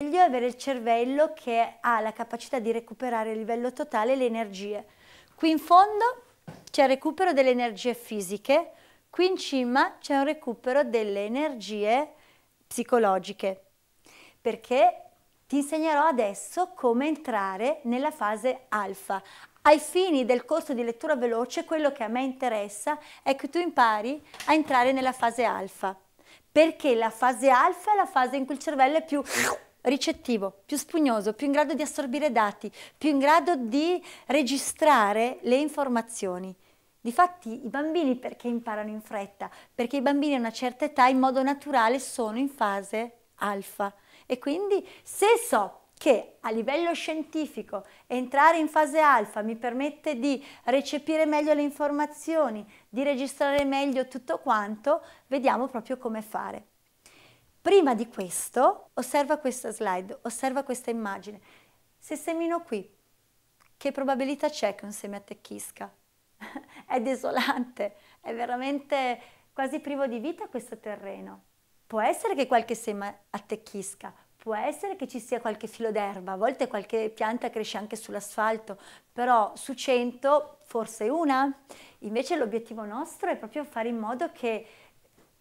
È meglio avere il cervello che ha la capacità di recuperare a livello totale le energie. Qui in fondo c'è il recupero delle energie fisiche, qui in cima c'è un recupero delle energie psicologiche, perché ti insegnerò adesso come entrare nella fase alfa. Ai fini del corso di lettura veloce, quello che a me interessa è che tu impari a entrare nella fase alfa, perché la fase alfa è la fase in cui il cervello è più ricettivo, più spugnoso, più in grado di assorbire dati, più in grado di registrare le informazioni. Difatti i bambini perché imparano in fretta? Perché i bambini a una certa età in modo naturale sono in fase alfa e quindi se so che a livello scientifico entrare in fase alfa mi permette di recepire meglio le informazioni, di registrare meglio tutto quanto, vediamo proprio come fare. Prima di questo, osserva questa slide, osserva questa immagine. Se semino qui, che probabilità c'è che un seme attecchisca? è desolante, è veramente quasi privo di vita questo terreno. Può essere che qualche seme attecchisca, può essere che ci sia qualche filo d'erba, a volte qualche pianta cresce anche sull'asfalto, però su 100 forse una. Invece l'obiettivo nostro è proprio fare in modo che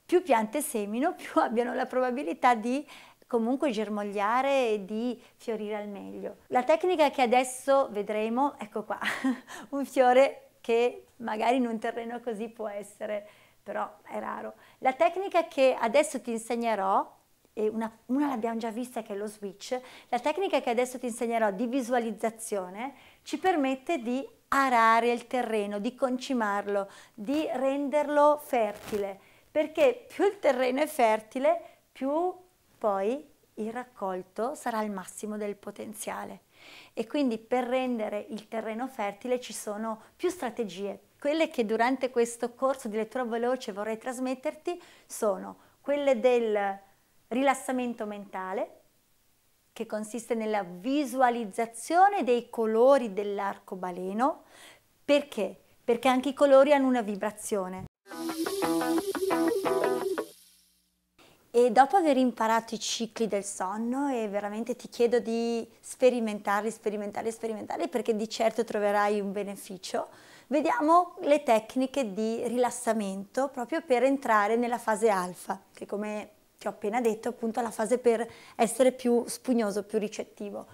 più piante semino, più abbiano la probabilità di comunque germogliare e di fiorire al meglio. La tecnica che adesso vedremo, ecco qua, un fiore che magari in un terreno così può essere, però è raro. La tecnica che adesso ti insegnerò, e una, una l'abbiamo già vista che è lo switch, la tecnica che adesso ti insegnerò di visualizzazione ci permette di arare il terreno, di concimarlo, di renderlo fertile perché più il terreno è fertile, più poi il raccolto sarà al massimo del potenziale. E quindi per rendere il terreno fertile ci sono più strategie. Quelle che durante questo corso di lettura veloce vorrei trasmetterti sono quelle del rilassamento mentale, che consiste nella visualizzazione dei colori dell'arcobaleno. Perché? Perché anche i colori hanno una vibrazione. E dopo aver imparato i cicli del sonno, e veramente ti chiedo di sperimentarli, sperimentarli, sperimentarli, perché di certo troverai un beneficio, vediamo le tecniche di rilassamento proprio per entrare nella fase alfa, che come ti ho appena detto appunto è la fase per essere più spugnoso, più ricettivo.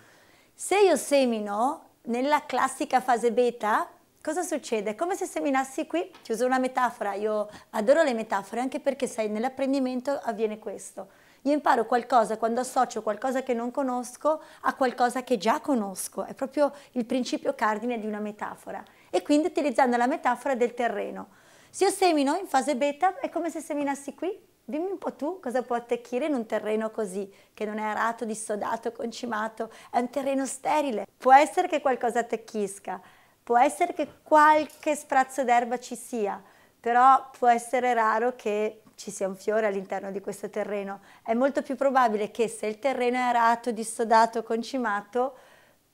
Se io semino nella classica fase beta, cosa succede? È come se seminassi qui, ti uso una metafora, io adoro le metafore anche perché sai, nell'apprendimento avviene questo. Io imparo qualcosa quando associo qualcosa che non conosco a qualcosa che già conosco, è proprio il principio cardine di una metafora. E quindi utilizzando la metafora del terreno. Se io semino in fase beta è come se seminassi qui, Dimmi un po' tu cosa può attecchire in un terreno così, che non è arato, dissodato, concimato, è un terreno sterile. Può essere che qualcosa attecchisca. Può essere che qualche sprazzo d'erba ci sia, però può essere raro che ci sia un fiore all'interno di questo terreno. È molto più probabile che se il terreno è arato, dissodato, concimato,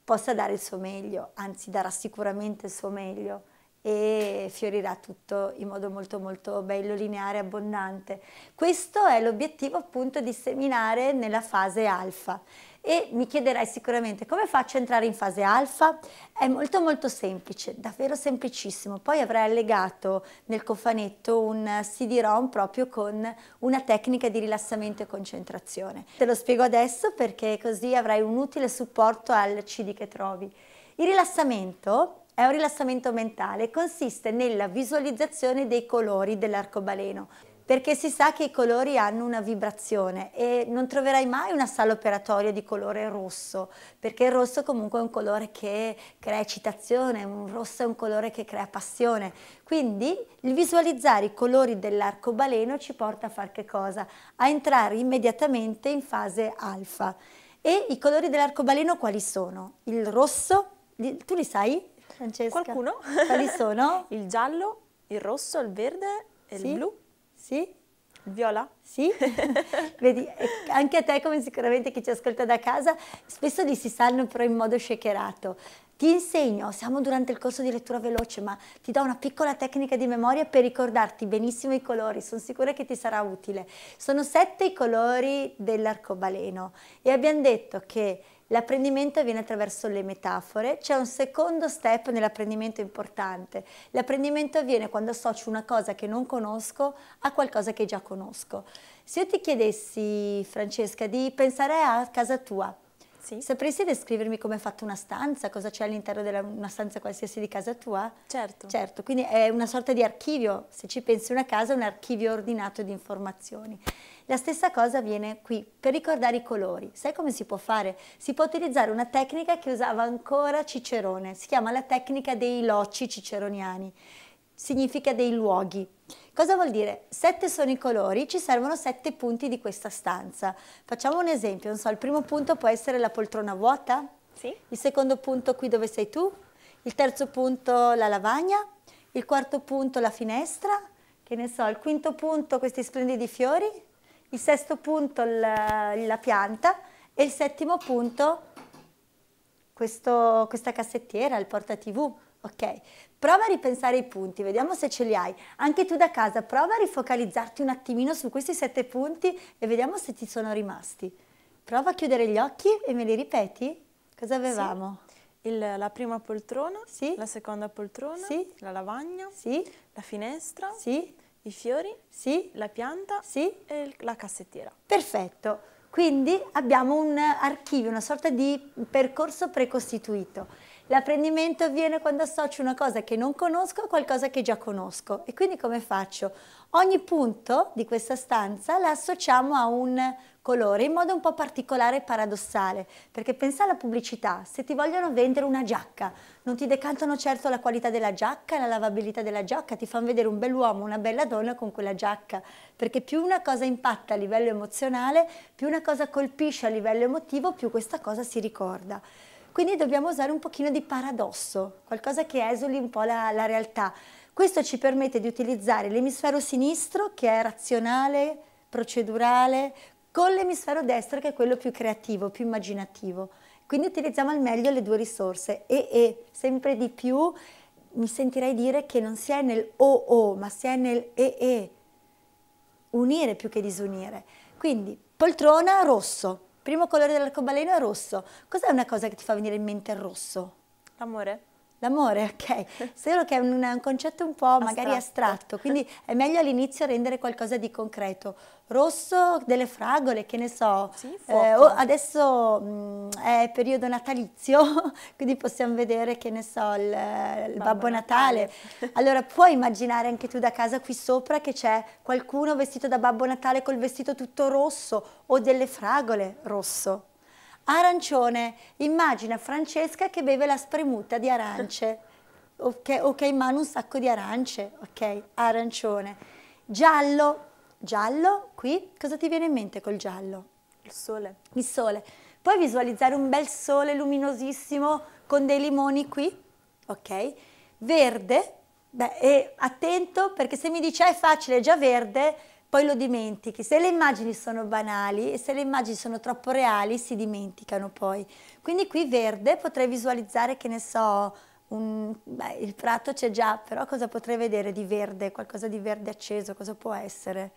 possa dare il suo meglio, anzi darà sicuramente il suo meglio e fiorirà tutto in modo molto molto bello, lineare, abbondante. Questo è l'obiettivo appunto di seminare nella fase alfa e mi chiederai sicuramente come faccio a entrare in fase alfa? È molto molto semplice, davvero semplicissimo. Poi avrai allegato nel cofanetto un CD-ROM proprio con una tecnica di rilassamento e concentrazione. Te lo spiego adesso perché così avrai un utile supporto al CD che trovi. Il rilassamento è un rilassamento mentale, consiste nella visualizzazione dei colori dell'arcobaleno perché si sa che i colori hanno una vibrazione e non troverai mai una sala operatoria di colore rosso, perché il rosso comunque è un colore che crea eccitazione, un rosso è un colore che crea passione. Quindi il visualizzare i colori dell'arcobaleno ci porta a fare che cosa? A entrare immediatamente in fase alfa. E i colori dell'arcobaleno quali sono? Il rosso, tu li sai Francesca? Qualcuno? Quali sono? il giallo, il rosso, il verde e sì? il blu. Sì? Viola? Sì, vedi, eh, anche a te come sicuramente chi ci ascolta da casa, spesso li si sanno però in modo shakerato. Ti insegno, siamo durante il corso di lettura veloce, ma ti do una piccola tecnica di memoria per ricordarti benissimo i colori, sono sicura che ti sarà utile. Sono sette i colori dell'arcobaleno e abbiamo detto che L'apprendimento avviene attraverso le metafore. C'è un secondo step nell'apprendimento importante. L'apprendimento avviene quando associo una cosa che non conosco a qualcosa che già conosco. Se io ti chiedessi, Francesca, di pensare a casa tua, sì. Sapresti descrivermi come è fatta una stanza, cosa c'è all'interno di una stanza qualsiasi di casa tua? Certo. Certo, quindi è una sorta di archivio, se ci pensi una casa è un archivio ordinato di informazioni. La stessa cosa avviene qui per ricordare i colori. Sai come si può fare? Si può utilizzare una tecnica che usava ancora Cicerone, si chiama la tecnica dei loci ciceroniani, significa dei luoghi. Cosa vuol dire? Sette sono i colori, ci servono sette punti di questa stanza. Facciamo un esempio, non so, il primo punto può essere la poltrona vuota, sì. il secondo punto qui dove sei tu, il terzo punto la lavagna, il quarto punto la finestra, che ne so, il quinto punto questi splendidi fiori, il sesto punto la, la pianta e il settimo punto questo, questa cassettiera, il porta tv. Ok, prova a ripensare i punti, vediamo se ce li hai. Anche tu da casa prova a rifocalizzarti un attimino su questi sette punti e vediamo se ti sono rimasti. Prova a chiudere gli occhi e me li ripeti. Cosa avevamo? Sì. Il, la prima poltrona, sì. la seconda poltrona, sì. la lavagna, sì. la finestra, sì i fiori, sì. la pianta sì. e la cassettiera. Perfetto, quindi abbiamo un archivio, una sorta di percorso precostituito. L'apprendimento avviene quando associo una cosa che non conosco a qualcosa che già conosco. E quindi come faccio? Ogni punto di questa stanza la associamo a un colore in modo un po' particolare e paradossale, perché pensa alla pubblicità, se ti vogliono vendere una giacca, non ti decantano certo la qualità della giacca, la lavabilità della giacca, ti fanno vedere un bell'uomo, una bella donna con quella giacca, perché più una cosa impatta a livello emozionale, più una cosa colpisce a livello emotivo, più questa cosa si ricorda. Quindi dobbiamo usare un pochino di paradosso, qualcosa che esuli un po' la, la realtà. Questo ci permette di utilizzare l'emisfero sinistro che è razionale, procedurale, con l'emisfero destro che è quello più creativo, più immaginativo. Quindi utilizziamo al meglio le due risorse e, e sempre di più mi sentirei dire che non si è nel o o, ma si è nel e e, unire più che disunire. Quindi poltrona rosso, Primo colore dell'arcobaleno è rosso. Cos'è una cosa che ti fa venire in mente il rosso? L'amore. L'amore, ok, solo che è un, un concetto un po' magari astratto, quindi è meglio all'inizio rendere qualcosa di concreto. Rosso, delle fragole, che ne so. Sì, eh, adesso mh, mm, è periodo natalizio, quindi possiamo vedere, che ne so, il, il Babbo, Babbo Natale. Natale. Allora puoi immaginare anche tu da casa qui sopra che c'è qualcuno vestito da Babbo Natale col vestito tutto rosso o delle fragole rosso. Arancione, immagina Francesca che beve la spremuta di arance, o che ha in mano un sacco di arance, ok, arancione. Giallo, giallo, qui, cosa ti viene in mente col giallo? Il sole. Il sole. Puoi visualizzare un bel sole luminosissimo con dei limoni qui, ok? Verde, beh, e attento perché se mi dice ah, è facile, è già verde, poi lo dimentichi. Se le immagini sono banali e se le immagini sono troppo reali si dimenticano poi. Quindi qui verde potrei visualizzare, che ne so, un, beh, il prato c'è già, però cosa potrei vedere di verde, qualcosa di verde acceso, cosa può essere?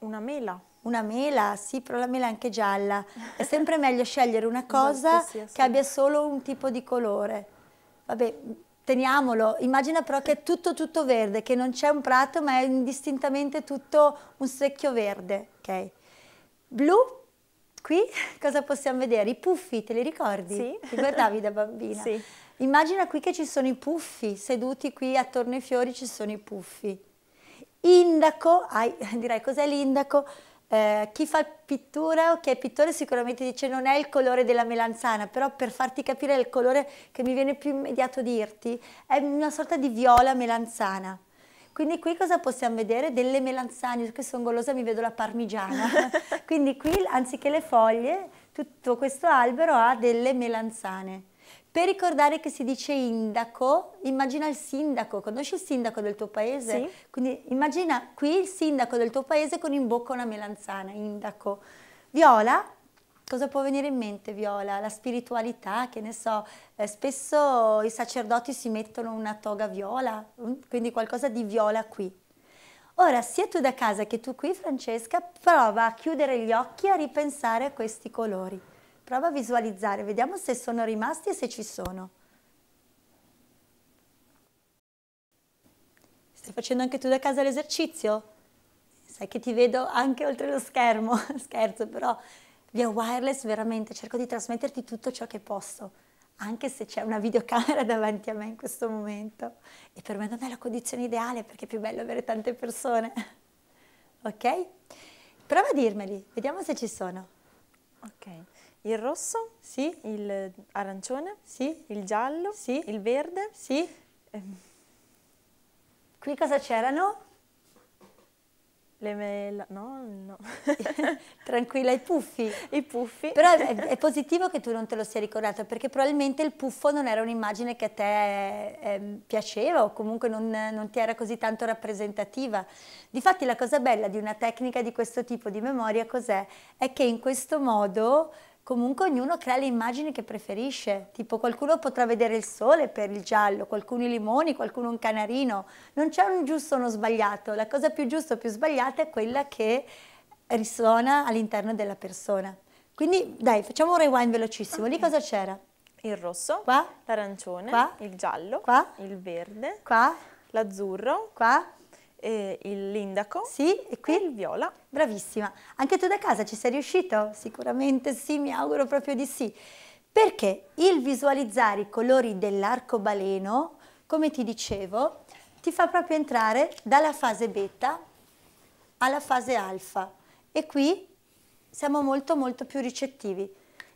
Una mela. Una mela, sì, però la mela è anche gialla. È sempre meglio scegliere una cosa che abbia solo un tipo di colore. Vabbè, teniamolo. Immagina però che è tutto tutto verde, che non c'è un prato ma è indistintamente tutto un secchio verde, ok? Blu, qui cosa possiamo vedere? I puffi, te li ricordi? Sì. Ti guardavi da bambina? Sì. Immagina qui che ci sono i puffi, seduti qui attorno ai fiori ci sono i puffi. Indaco, ah, direi cos'è l'indaco? Eh, chi fa pittura o chi è pittore sicuramente dice non è il colore della melanzana, però per farti capire il colore che mi viene più immediato dirti è una sorta di viola melanzana. Quindi qui cosa possiamo vedere? Delle melanzane, che sono golosa mi vedo la parmigiana. Quindi qui anziché le foglie tutto questo albero ha delle melanzane. Per ricordare che si dice indaco, immagina il sindaco, conosci il sindaco del tuo paese? Sì. Quindi immagina qui il sindaco del tuo paese con in bocca una melanzana, indaco. Viola, cosa può venire in mente Viola? La spiritualità, che ne so, eh, spesso i sacerdoti si mettono una toga viola, mm? quindi qualcosa di viola qui. Ora, sia tu da casa che tu qui, Francesca, prova a chiudere gli occhi e a ripensare a questi colori. Prova a visualizzare, vediamo se sono rimasti e se ci sono. Stai facendo anche tu da casa l'esercizio? Sai che ti vedo anche oltre lo schermo, scherzo, però via wireless veramente cerco di trasmetterti tutto ciò che posso, anche se c'è una videocamera davanti a me in questo momento. E per me non è la condizione ideale perché è più bello avere tante persone. ok? Prova a dirmeli, vediamo se ci sono. Ok. Il rosso? Sì. Il eh, arancione? Sì. Il giallo? Sì. Il verde? Sì. Ehm, qui cosa c'erano? Le mele... no, no. Tranquilla, i puffi. I puffi. Però è, è, positivo che tu non te lo sia ricordato, perché probabilmente il puffo non era un'immagine che a te eh, piaceva o comunque non, non ti era così tanto rappresentativa. Difatti la cosa bella di una tecnica di questo tipo di memoria cos'è? È che in questo modo comunque ognuno crea le immagini che preferisce, tipo qualcuno potrà vedere il sole per il giallo, qualcuno i limoni, qualcuno un canarino, non c'è un giusto o uno sbagliato, la cosa più giusta o più sbagliata è quella che risuona all'interno della persona. Quindi dai, facciamo un rewind velocissimo, okay. lì cosa c'era? Il rosso, qua, l'arancione, il giallo, qua, il verde, qua, l'azzurro, qua, e il lindaco sì, e, qui? E il viola. Bravissima. Anche tu da casa ci sei riuscito? Sicuramente sì, mi auguro proprio di sì. Perché il visualizzare i colori dell'arcobaleno, come ti dicevo, ti fa proprio entrare dalla fase beta alla fase alfa e qui siamo molto molto più ricettivi.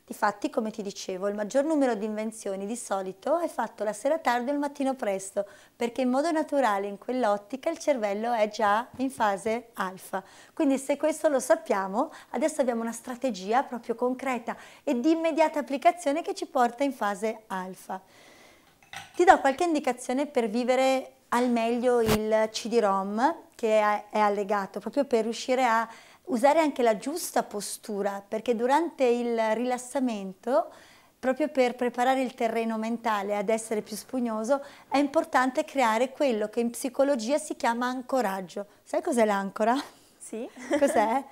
Difatti, come ti dicevo, il maggior numero di invenzioni di solito è fatto la sera tardi o il mattino presto, perché in modo naturale in quell'ottica il cervello è già in fase alfa. Quindi se questo lo sappiamo, adesso abbiamo una strategia proprio concreta e di immediata applicazione che ci porta in fase alfa. Ti do qualche indicazione per vivere al meglio il CD-ROM che è allegato, proprio per riuscire a usare anche la giusta postura, perché durante il rilassamento, proprio per preparare il terreno mentale ad essere più spugnoso, è importante creare quello che in psicologia si chiama ancoraggio. Sai cos'è l'ancora? Sì. Cos'è?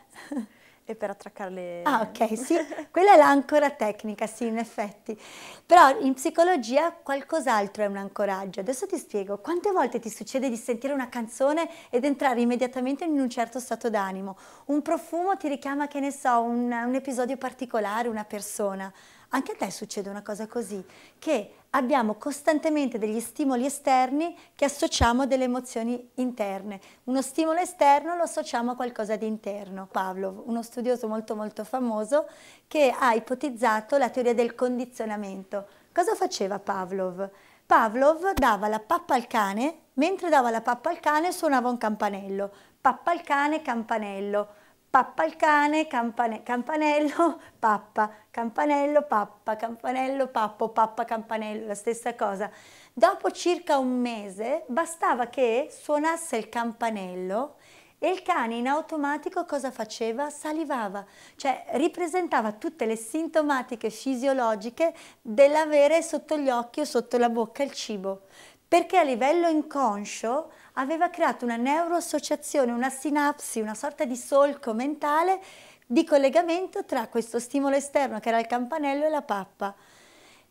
E per attraccare le... Ah ok, sì, quella è l'ancora tecnica, sì, in effetti. Però in psicologia qualcos'altro è un ancoraggio. Adesso ti spiego, quante volte ti succede di sentire una canzone ed entrare immediatamente in un certo stato d'animo? Un profumo ti richiama, che ne so, un, un episodio particolare, una persona. Anche a te succede una cosa così, che abbiamo costantemente degli stimoli esterni che associamo a delle emozioni interne. Uno stimolo esterno lo associamo a qualcosa di interno. Pavlov, uno studioso molto molto famoso, che ha ipotizzato la teoria del condizionamento. Cosa faceva Pavlov? Pavlov dava la pappa al cane, mentre dava la pappa al cane suonava un campanello. Pappa al cane, campanello pappa il cane, campane, campanello, pappa, campanello, pappa, campanello, pappo, pappa, campanello, la stessa cosa. Dopo circa un mese bastava che suonasse il campanello e il cane in automatico cosa faceva? Salivava, cioè ripresentava tutte le sintomatiche fisiologiche dell'avere sotto gli occhi o sotto la bocca il cibo, perché a livello inconscio aveva creato una neuroassociazione, una sinapsi, una sorta di solco mentale di collegamento tra questo stimolo esterno che era il campanello e la pappa.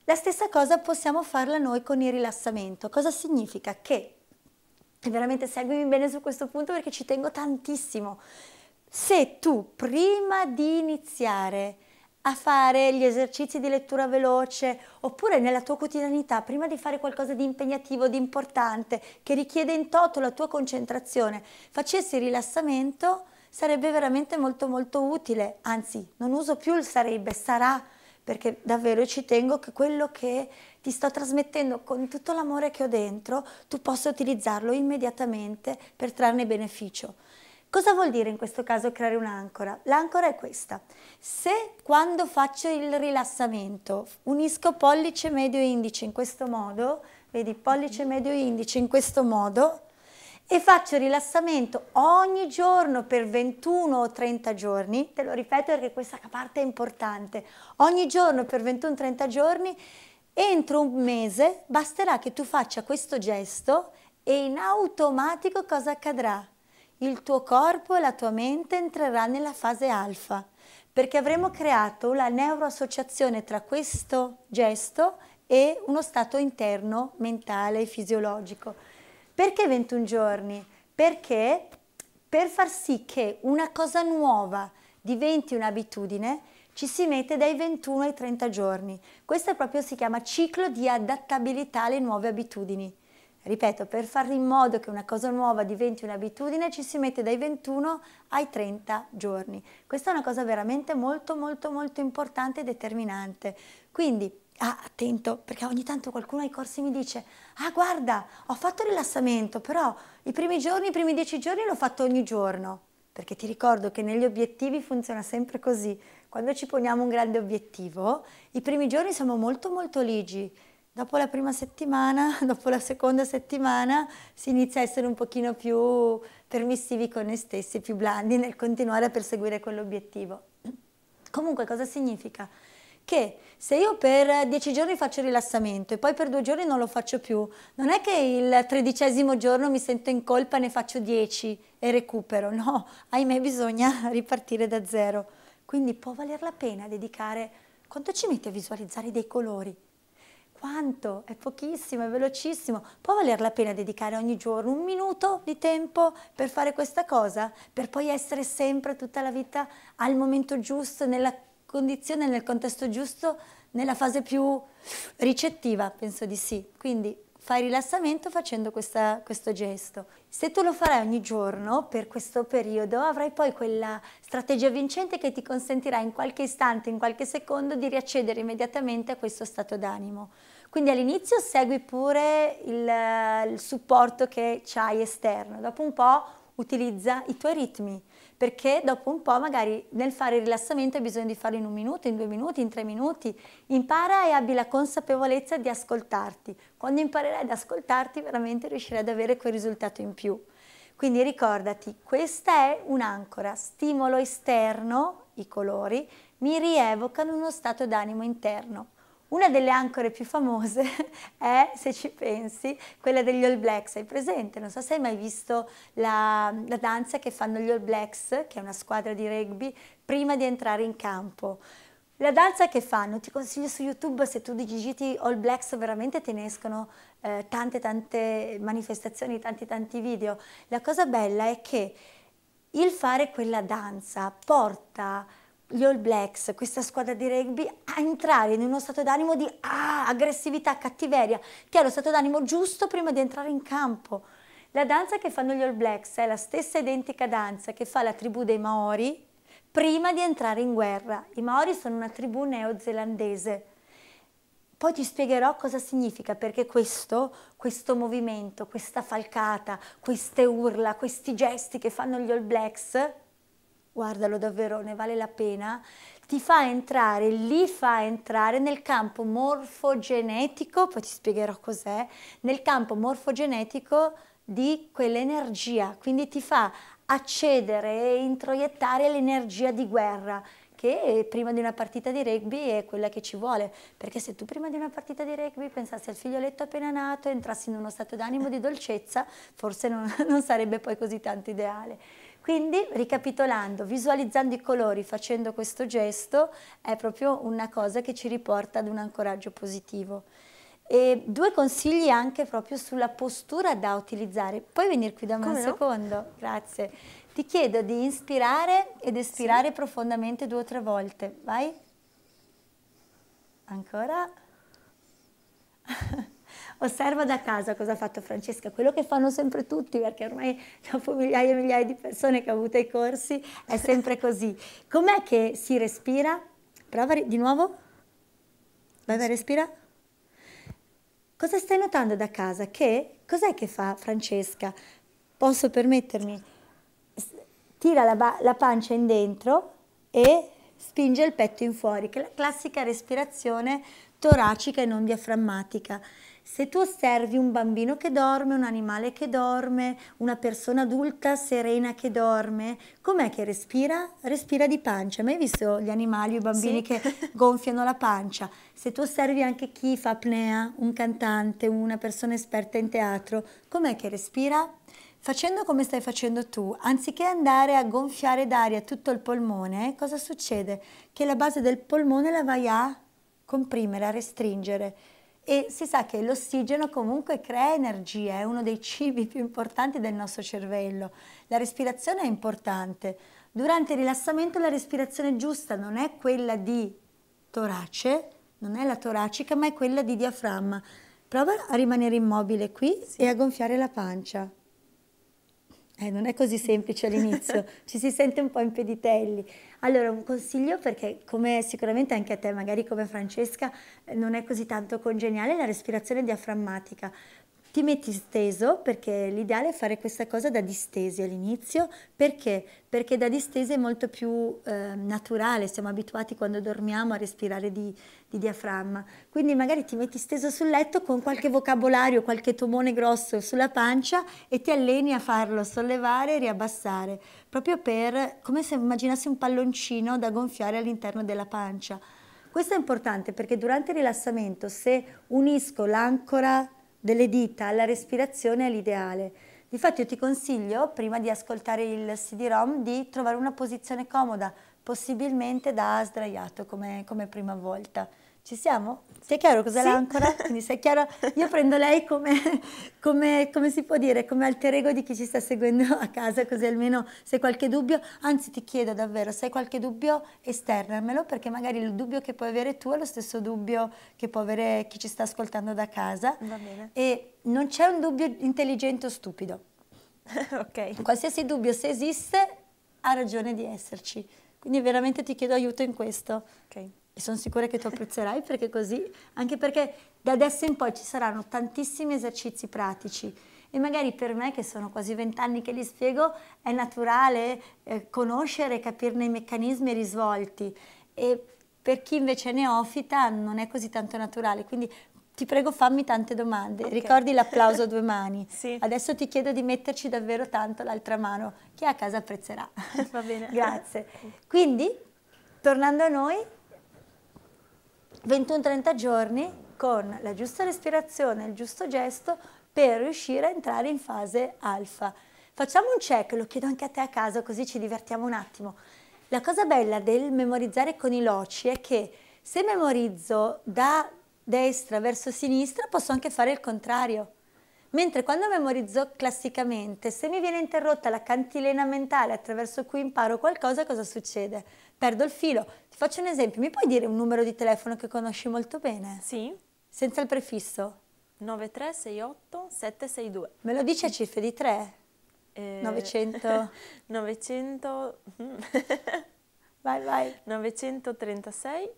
La stessa cosa possiamo farla noi con il rilassamento. Cosa significa? Che, veramente seguimi bene su questo punto perché ci tengo tantissimo, se tu prima di iniziare a fare gli esercizi di lettura veloce oppure nella tua quotidianità, prima di fare qualcosa di impegnativo, di importante, che richiede in toto la tua concentrazione, facessi rilassamento, sarebbe veramente molto molto utile. Anzi, non uso più il sarebbe, sarà, perché davvero ci tengo che quello che ti sto trasmettendo con tutto l'amore che ho dentro, tu possa utilizzarlo immediatamente per trarne beneficio. Cosa vuol dire in questo caso creare un'ancora? L'ancora è questa. Se quando faccio il rilassamento unisco pollice medio indice in questo modo, vedi pollice mhm. medio indice in questo modo, e faccio rilassamento ogni giorno per 21 o 30 giorni, te lo ripeto perché questa parte è importante, ogni giorno per 21-30 o giorni, entro un mese basterà che tu faccia questo gesto e in automatico cosa accadrà? il tuo corpo e la tua mente entrerà nella fase alfa, perché avremo creato la neuroassociazione tra questo gesto e uno stato interno mentale e fisiologico. Perché 21 giorni? Perché per far sì che una cosa nuova diventi un'abitudine, ci si mette dai 21 ai 30 giorni. Questo proprio si chiama ciclo di adattabilità alle nuove abitudini. Ripeto, per fare in modo che una cosa nuova diventi un'abitudine ci si mette dai 21 ai 30 giorni. Questa è una cosa veramente molto molto molto importante e determinante. Quindi, ah, attento, perché ogni tanto qualcuno ai corsi mi dice, ah guarda, ho fatto rilassamento, però i primi giorni, i primi 10 giorni l'ho fatto ogni giorno. Perché ti ricordo che negli obiettivi funziona sempre così. Quando ci poniamo un grande obiettivo, i primi giorni siamo molto molto ligi Dopo la prima settimana, dopo la seconda settimana, si inizia a essere un pochino più permissivi con noi stessi, più blandi nel continuare a perseguire quell'obiettivo. Comunque cosa significa? Che se io per dieci giorni faccio rilassamento e poi per due giorni non lo faccio più, non è che il tredicesimo giorno mi sento in colpa, ne faccio dieci e recupero, no, ahimè bisogna ripartire da zero. Quindi può valer la pena dedicare, quanto ci mette a visualizzare dei colori? quanto, è pochissimo, è velocissimo, può valer la pena dedicare ogni giorno un minuto di tempo per fare questa cosa, per poi essere sempre tutta la vita al momento giusto, nella condizione, nel contesto giusto, nella fase più ricettiva, penso di sì. Quindi fai rilassamento facendo questa, questo gesto. Se tu lo farai ogni giorno per questo periodo avrai poi quella strategia vincente che ti consentirà in qualche istante, in qualche secondo di riaccedere immediatamente a questo stato d'animo. Quindi all'inizio segui pure il, il supporto che hai esterno, dopo un po' utilizza i tuoi ritmi, perché dopo un po' magari nel fare il rilassamento hai bisogno di farlo in un minuto, in due minuti, in tre minuti. Impara e abbi la consapevolezza di ascoltarti. Quando imparerai ad ascoltarti veramente riuscirai ad avere quel risultato in più. Quindi ricordati, questa è un'ancora, stimolo esterno, i colori, mi rievocano uno stato d'animo interno. Una delle ancore più famose è, se ci pensi, quella degli All Blacks. Hai presente? Non so se hai mai visto la, la danza che fanno gli All Blacks, che è una squadra di rugby, prima di entrare in campo. La danza che fanno, ti consiglio su YouTube, se tu digiti All Blacks veramente te ne escono eh, tante tante manifestazioni, tanti tanti video. La cosa bella è che il fare quella danza porta gli All Blacks, questa squadra di rugby, a entrare in uno stato d'animo di ah, aggressività, cattiveria, che è lo stato d'animo giusto prima di entrare in campo. La danza che fanno gli All Blacks è la stessa identica danza che fa la tribù dei Maori prima di entrare in guerra. I Maori sono una tribù neozelandese. Poi ti spiegherò cosa significa, perché questo, questo movimento, questa falcata, queste urla, questi gesti che fanno gli All Blacks guardalo davvero, ne vale la pena, ti fa entrare, li fa entrare nel campo morfogenetico, poi ti spiegherò cos'è, nel campo morfogenetico di quell'energia, quindi ti fa accedere e introiettare l'energia di guerra che prima di una partita di rugby è quella che ci vuole, perché se tu prima di una partita di rugby pensassi al figlioletto appena nato, e entrassi in uno stato d'animo di dolcezza, forse non, non sarebbe poi così tanto ideale. Quindi, ricapitolando, visualizzando i colori, facendo questo gesto, è proprio una cosa che ci riporta ad un ancoraggio positivo. E due consigli anche proprio sulla postura da utilizzare. Puoi venire qui da me Come un no? secondo? Grazie. Ti chiedo di inspirare ed espirare sì. profondamente due o tre volte. Vai. Ancora. osserva da casa cosa ha fatto Francesca, quello che fanno sempre tutti, perché ormai dopo migliaia e migliaia di persone che ho avuto i corsi è sempre così. Com'è che si respira? Prova di nuovo. Vai, vai, respira. Cosa stai notando da casa? Che cos'è che fa Francesca? Posso permettermi? Tira la, la pancia in dentro e spinge il petto in fuori, che è la classica respirazione toracica e non diaframmatica. Se tu osservi un bambino che dorme, un animale che dorme, una persona adulta serena che dorme, com'è che respira? Respira di pancia. Mai visto gli animali, o i bambini sì. che gonfiano la pancia? Se tu osservi anche chi fa apnea, un cantante, una persona esperta in teatro, com'è che respira? Facendo come stai facendo tu, anziché andare a gonfiare d'aria tutto il polmone, cosa succede? Che la base del polmone la vai a comprimere, a restringere e si sa che l'ossigeno comunque crea energia, è uno dei cibi più importanti del nostro cervello. La respirazione è importante. Durante il rilassamento la respirazione giusta non è quella di torace, non è la toracica, ma è quella di diaframma. Prova a rimanere immobile qui sì. e a gonfiare la pancia. Eh, non è così semplice all'inizio, ci si sente un po' in peditelli. Allora, un consiglio perché come sicuramente anche a te, magari come Francesca, eh, non è così tanto congeniale la respirazione diaframmatica ti metti steso perché l'ideale è fare questa cosa da distesi all'inizio perché? Perché da distesi è molto più eh, naturale, siamo abituati quando dormiamo a respirare di, di, diaframma. Quindi magari ti metti steso sul letto con qualche vocabolario, qualche tomone grosso sulla pancia e ti alleni a farlo sollevare e riabbassare, proprio per come se immaginassi un palloncino da gonfiare all'interno della pancia. Questo è importante perché durante il rilassamento se unisco l'ancora delle dita alla respirazione è l'ideale. Infatti io ti consiglio, prima di ascoltare il CD-ROM, di trovare una posizione comoda, possibilmente da sdraiato come, come prima volta. Ci siamo? Sei chiaro cos'è sì. l'ancora? Quindi sei chiaro? Io prendo lei come, come, come, si può dire, come alter ego di chi ci sta seguendo a casa, così almeno se hai qualche dubbio, anzi ti chiedo davvero, se hai qualche dubbio esternamelo, perché magari il dubbio che puoi avere tu è lo stesso dubbio che può avere chi ci sta ascoltando da casa. Va bene. E non c'è un dubbio intelligente o stupido. ok. Qualsiasi dubbio, se esiste, ha ragione di esserci. Quindi veramente ti chiedo aiuto in questo. Ok e sono sicura che tu apprezzerai perché così, anche perché da adesso in poi ci saranno tantissimi esercizi pratici e magari per me che sono quasi vent'anni che li spiego è naturale eh, conoscere e capirne i meccanismi e i risvolti e per chi invece è neofita non è così tanto naturale, quindi ti prego fammi tante domande, okay. ricordi l'applauso a due mani, sì. adesso ti chiedo di metterci davvero tanto l'altra mano, chi a casa apprezzerà. Va bene. Grazie. Quindi, tornando a noi, 21-30 giorni con la giusta respirazione, il giusto gesto per riuscire a entrare in fase alfa. Facciamo un check, lo chiedo anche a te a casa così ci divertiamo un attimo. La cosa bella del memorizzare con i loci è che se memorizzo da destra verso sinistra posso anche fare il contrario. Mentre quando memorizzo classicamente, se mi viene interrotta la cantilena mentale attraverso cui imparo qualcosa, cosa succede? perdo il filo. Ti faccio un esempio, mi puoi dire un numero di telefono che conosci molto bene? Sì. Senza il prefisso? 9368762. Me lo dice a cifre di 3? Eh, 900? 900... Mm. vai, vai. 936?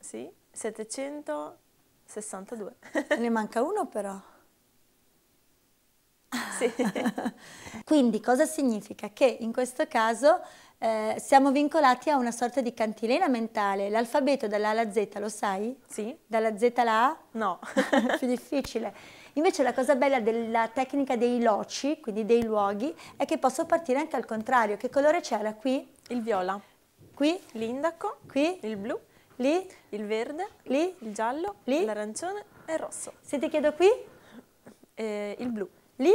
Sì. 762. ne manca uno però. Sì. Quindi cosa significa? Che in questo caso eh, siamo vincolati a una sorta di cantilena mentale. L'alfabeto dalla A alla Z lo sai? Sì. Dalla Z alla A? No. Più difficile. Invece la cosa bella della tecnica dei loci, quindi dei luoghi, è che posso partire anche al contrario. Che colore c'era qui? Il viola. Qui? L'indaco. Qui? Il blu. Lì? Il verde. Lì? Il giallo. Lì? L'arancione e il rosso. Se ti chiedo qui? Eh, il blu. Lì?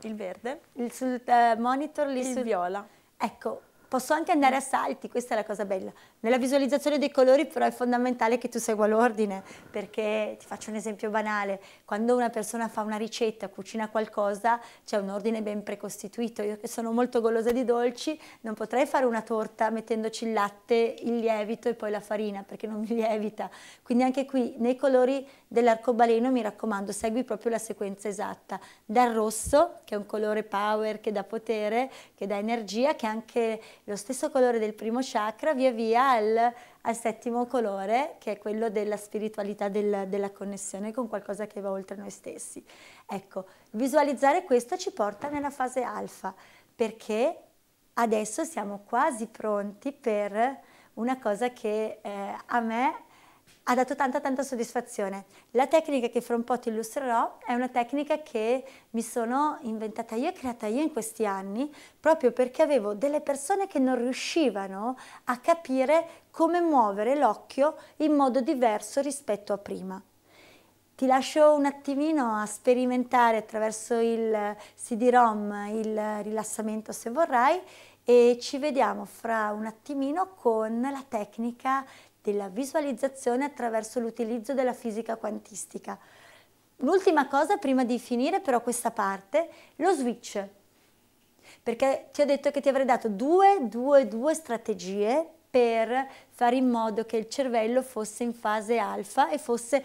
Il verde. Il, sul uh, monitor lì? Il sul... viola. Ecco, Posso anche andare a salti, questa è la cosa bella. Nella visualizzazione dei colori però è fondamentale che tu segua l'ordine, perché ti faccio un esempio banale, quando una persona fa una ricetta, cucina qualcosa, c'è un ordine ben precostituito. Io che sono molto golosa di dolci, non potrei fare una torta mettendoci il latte, il lievito e poi la farina, perché non mi lievita. Quindi anche qui nei colori dell'arcobaleno, mi raccomando, segui proprio la sequenza esatta. Dal rosso, che è un colore power, che dà potere, che dà energia, che è anche lo stesso colore del primo chakra, via via al, al settimo colore, che è quello della spiritualità, del, della connessione con qualcosa che va oltre noi stessi. Ecco, visualizzare questo ci porta nella fase alfa, perché adesso siamo quasi pronti per una cosa che eh, a me ha dato tanta tanta soddisfazione. La tecnica che fra un po' ti illustrerò è una tecnica che mi sono inventata io e creata io in questi anni proprio perché avevo delle persone che non riuscivano a capire come muovere l'occhio in modo diverso rispetto a prima. Ti lascio un attimino a sperimentare attraverso il CD-ROM il rilassamento se vorrai e ci vediamo fra un attimino con la tecnica della visualizzazione attraverso l'utilizzo della fisica quantistica. L'ultima cosa prima di finire però questa parte, lo switch, perché ti ho detto che ti avrei dato due, due, due strategie per fare in modo che il cervello fosse in fase alfa e fosse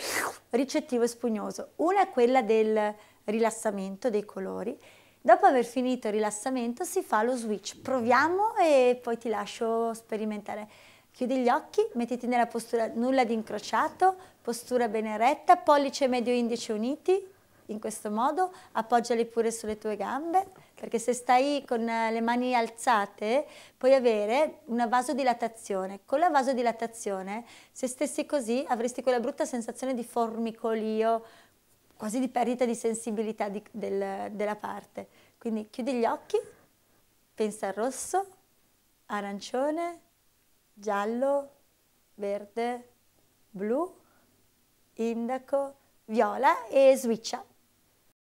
ricettivo e spugnoso. Una è quella del rilassamento dei colori. Dopo aver finito il rilassamento si fa lo switch. Proviamo e poi ti lascio sperimentare. Chiudi gli occhi, mettiti nella postura nulla di incrociato, postura bene eretta, pollice e medio indice uniti, in questo modo, appoggiali pure sulle tue gambe, perché se stai con eh, le mani alzate puoi avere una vasodilatazione. Con la vasodilatazione, se stessi così, avresti quella brutta sensazione di formicolio, quasi di perdita di sensibilità di, del, della parte. Quindi chiudi gli occhi, pensa al rosso, arancione, giallo, verde, blu, indaco, viola e switch switcha.